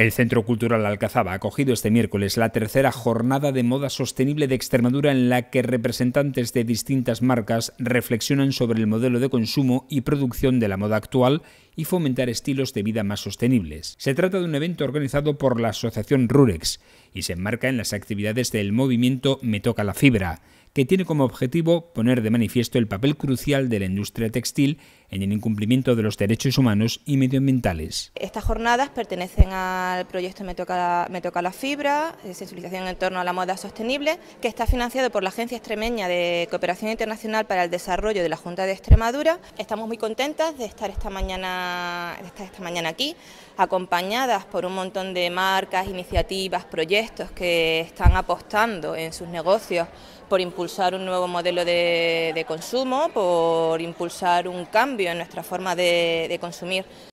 El Centro Cultural Alcazaba ha acogido este miércoles la tercera jornada de moda sostenible de Extremadura en la que representantes de distintas marcas reflexionan sobre el modelo de consumo y producción de la moda actual y fomentar estilos de vida más sostenibles. Se trata de un evento organizado por la Asociación Rurex y se enmarca en las actividades del movimiento Me Toca la Fibra, que tiene como objetivo poner de manifiesto el papel crucial de la industria textil en el incumplimiento de los derechos humanos y medioambientales. Estas jornadas pertenecen al proyecto Me toca la, Me toca fibra, eh, sensibilización en torno a la moda sostenible, que está financiado por la Agencia Extremeña de Cooperación Internacional para el Desarrollo de la Junta de Extremadura. Estamos muy contentas de estar esta mañana, esta mañana aquí, acompañadas por un montón de marcas, iniciativas, proyectos que están apostando en sus negocios por impulsar un nuevo modelo de, de consumo, por impulsar un cambio en nuestra forma de consumir.